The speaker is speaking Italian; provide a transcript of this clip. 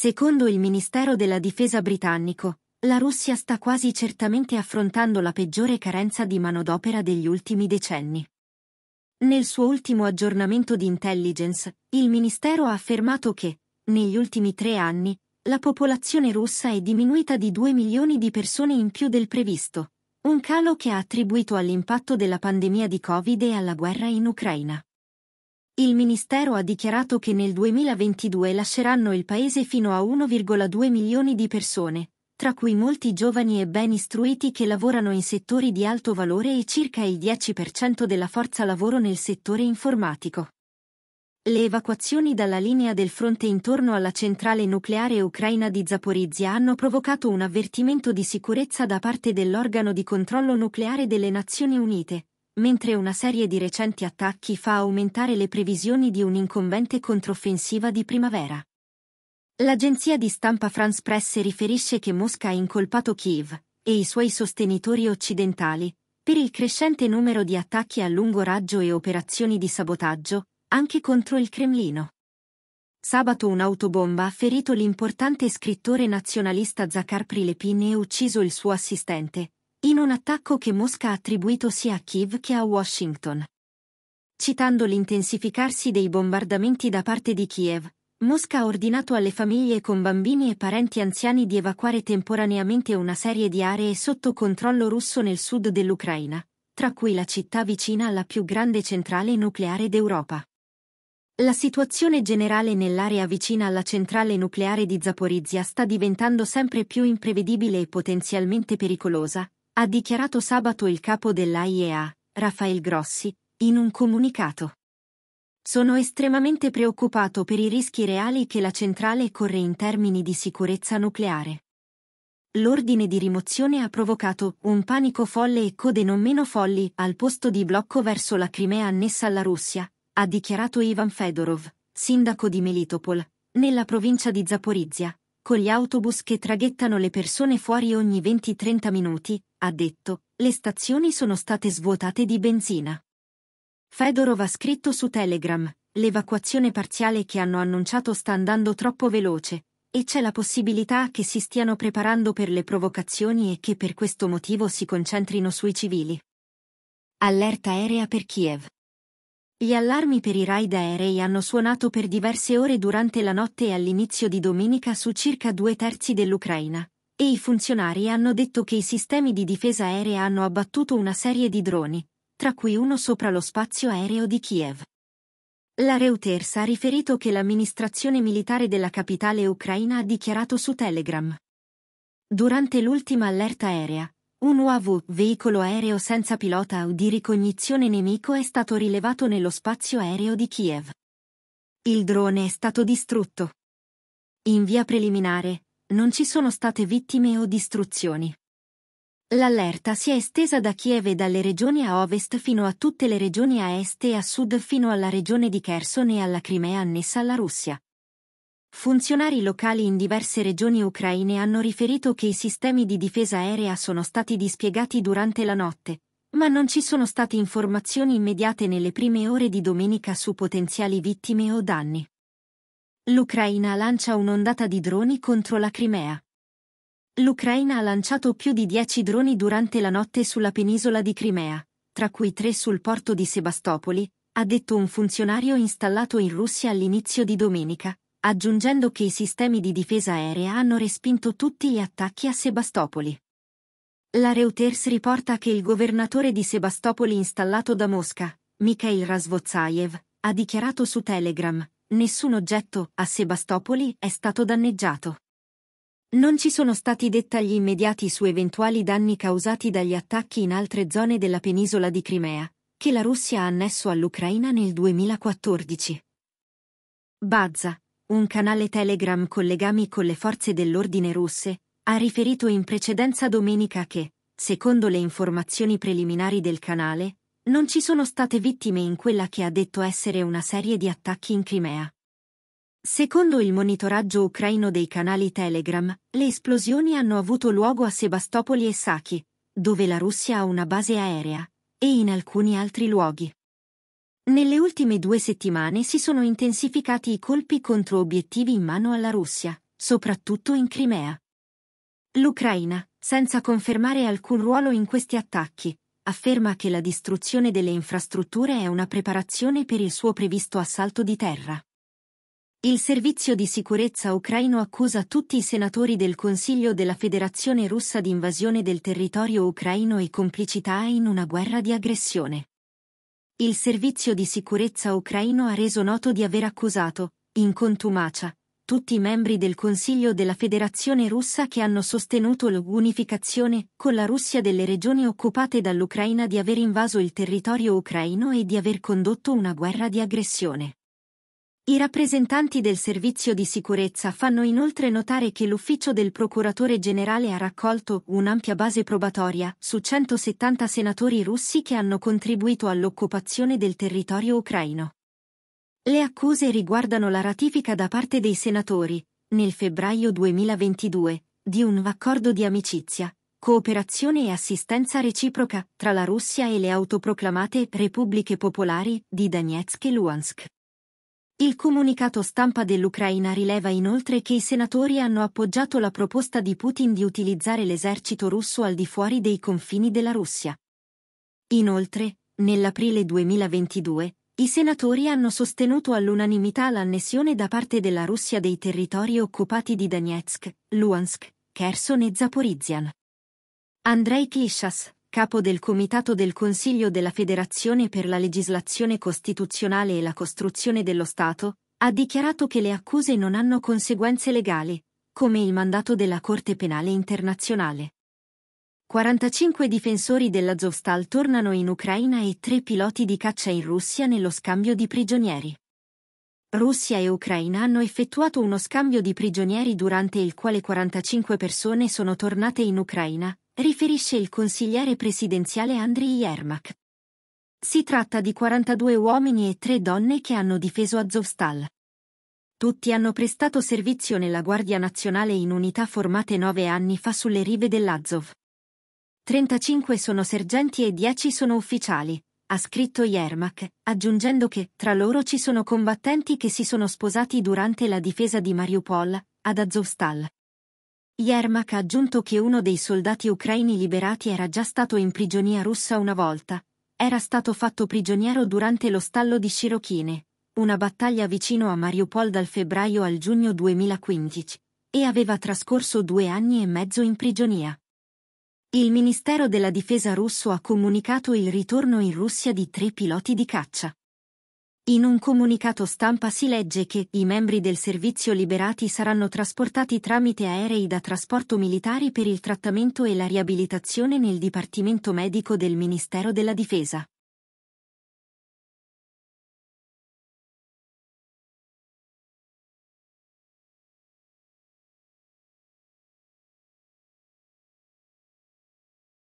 Secondo il Ministero della Difesa britannico, la Russia sta quasi certamente affrontando la peggiore carenza di manodopera degli ultimi decenni. Nel suo ultimo aggiornamento di intelligence, il Ministero ha affermato che, negli ultimi tre anni, la popolazione russa è diminuita di 2 milioni di persone in più del previsto, un calo che ha attribuito all'impatto della pandemia di Covid e alla guerra in Ucraina. Il Ministero ha dichiarato che nel 2022 lasceranno il paese fino a 1,2 milioni di persone, tra cui molti giovani e ben istruiti che lavorano in settori di alto valore e circa il 10% della forza lavoro nel settore informatico. Le evacuazioni dalla linea del fronte intorno alla centrale nucleare ucraina di Zaporizia hanno provocato un avvertimento di sicurezza da parte dell'organo di controllo nucleare delle Nazioni Unite, mentre una serie di recenti attacchi fa aumentare le previsioni di un'incombente controffensiva di primavera. L'agenzia di stampa France Presse riferisce che Mosca ha incolpato Kiev e i suoi sostenitori occidentali per il crescente numero di attacchi a lungo raggio e operazioni di sabotaggio, anche contro il Cremlino. Sabato un'autobomba ha ferito l'importante scrittore nazionalista Zakar Prilepin e ucciso il suo assistente, in un attacco che Mosca ha attribuito sia a Kiev che a Washington. Citando l'intensificarsi dei bombardamenti da parte di Kiev, Mosca ha ordinato alle famiglie con bambini e parenti anziani di evacuare temporaneamente una serie di aree sotto controllo russo nel sud dell'Ucraina, tra cui la città vicina alla più grande centrale nucleare d'Europa. La situazione generale nell'area vicina alla centrale nucleare di Zaporizia sta diventando sempre più imprevedibile e potenzialmente pericolosa, ha dichiarato sabato il capo dell'AIEA, Rafael Grossi, in un comunicato. Sono estremamente preoccupato per i rischi reali che la centrale corre in termini di sicurezza nucleare. L'ordine di rimozione ha provocato un panico folle e code non meno folli al posto di blocco verso la Crimea annessa alla Russia, ha dichiarato Ivan Fedorov, sindaco di Melitopol, nella provincia di Zaporizia, con gli autobus che traghettano le persone fuori ogni 20-30 minuti, ha detto, le stazioni sono state svuotate di benzina. Fedorov ha scritto su Telegram, l'evacuazione parziale che hanno annunciato sta andando troppo veloce, e c'è la possibilità che si stiano preparando per le provocazioni e che per questo motivo si concentrino sui civili. Allerta aerea per Kiev. Gli allarmi per i raid aerei hanno suonato per diverse ore durante la notte e all'inizio di domenica su circa due terzi dell'Ucraina, e i funzionari hanno detto che i sistemi di difesa aerea hanno abbattuto una serie di droni, tra cui uno sopra lo spazio aereo di Kiev. La Reuters ha riferito che l'amministrazione militare della capitale ucraina ha dichiarato su Telegram. Durante l'ultima allerta aerea, un UAV, veicolo aereo senza pilota o di ricognizione nemico, è stato rilevato nello spazio aereo di Kiev. Il drone è stato distrutto. In via preliminare, non ci sono state vittime o distruzioni. L'allerta si è estesa da Kiev e dalle regioni a ovest fino a tutte le regioni a est e a sud fino alla regione di Kherson e alla Crimea annessa alla Russia. Funzionari locali in diverse regioni ucraine hanno riferito che i sistemi di difesa aerea sono stati dispiegati durante la notte, ma non ci sono state informazioni immediate nelle prime ore di domenica su potenziali vittime o danni. L'Ucraina lancia un'ondata di droni contro la Crimea. L'Ucraina ha lanciato più di 10 droni durante la notte sulla penisola di Crimea, tra cui tre sul porto di Sebastopoli, ha detto un funzionario installato in Russia all'inizio di domenica, aggiungendo che i sistemi di difesa aerea hanno respinto tutti gli attacchi a Sebastopoli. La Reuters riporta che il governatore di Sebastopoli installato da Mosca, Mikhail Razvotsayev, ha dichiarato su Telegram, nessun oggetto a Sebastopoli è stato danneggiato. Non ci sono stati dettagli immediati su eventuali danni causati dagli attacchi in altre zone della penisola di Crimea, che la Russia ha annesso all'Ucraina nel 2014. Baza, un canale Telegram con legami con le forze dell'ordine russe, ha riferito in precedenza domenica che, secondo le informazioni preliminari del canale, non ci sono state vittime in quella che ha detto essere una serie di attacchi in Crimea. Secondo il monitoraggio ucraino dei canali Telegram, le esplosioni hanno avuto luogo a Sebastopoli e Saki, dove la Russia ha una base aerea, e in alcuni altri luoghi. Nelle ultime due settimane si sono intensificati i colpi contro obiettivi in mano alla Russia, soprattutto in Crimea. L'Ucraina, senza confermare alcun ruolo in questi attacchi, afferma che la distruzione delle infrastrutture è una preparazione per il suo previsto assalto di terra. Il servizio di sicurezza ucraino accusa tutti i senatori del Consiglio della Federazione russa di invasione del territorio ucraino e complicità in una guerra di aggressione. Il servizio di sicurezza ucraino ha reso noto di aver accusato, in contumacia, tutti i membri del Consiglio della Federazione Russa che hanno sostenuto l'unificazione con la Russia delle regioni occupate dall'Ucraina di aver invaso il territorio ucraino e di aver condotto una guerra di aggressione. I rappresentanti del Servizio di Sicurezza fanno inoltre notare che l'ufficio del Procuratore Generale ha raccolto un'ampia base probatoria su 170 senatori russi che hanno contribuito all'occupazione del territorio ucraino. Le accuse riguardano la ratifica da parte dei senatori, nel febbraio 2022, di un accordo di amicizia, cooperazione e assistenza reciproca tra la Russia e le autoproclamate Repubbliche Popolari di Donetsk e Luhansk. Il comunicato stampa dell'Ucraina rileva inoltre che i senatori hanno appoggiato la proposta di Putin di utilizzare l'esercito russo al di fuori dei confini della Russia. Inoltre, nell'aprile 2022, i senatori hanno sostenuto all'unanimità l'annessione da parte della Russia dei territori occupati di Donetsk, Luhansk, Kherson e Zaporizhian. Andrei Klishas, capo del Comitato del Consiglio della Federazione per la legislazione costituzionale e la costruzione dello Stato, ha dichiarato che le accuse non hanno conseguenze legali, come il mandato della Corte Penale Internazionale. 45 difensori dell'Azovstal tornano in Ucraina e 3 piloti di caccia in Russia nello scambio di prigionieri. Russia e Ucraina hanno effettuato uno scambio di prigionieri durante il quale 45 persone sono tornate in Ucraina, riferisce il consigliere presidenziale Andriy Yermak. Si tratta di 42 uomini e 3 donne che hanno difeso Azovstal. Tutti hanno prestato servizio nella Guardia Nazionale in unità formate 9 anni fa sulle rive dell'Azov. 35 sono sergenti e 10 sono ufficiali, ha scritto Yermak, aggiungendo che tra loro ci sono combattenti che si sono sposati durante la difesa di Mariupol, ad Azovstal. Yermak ha aggiunto che uno dei soldati ucraini liberati era già stato in prigionia russa una volta, era stato fatto prigioniero durante lo stallo di Shirochine, una battaglia vicino a Mariupol dal febbraio al giugno 2015, e aveva trascorso due anni e mezzo in prigionia. Il Ministero della Difesa russo ha comunicato il ritorno in Russia di tre piloti di caccia. In un comunicato stampa si legge che i membri del servizio liberati saranno trasportati tramite aerei da trasporto militari per il trattamento e la riabilitazione nel Dipartimento Medico del Ministero della Difesa.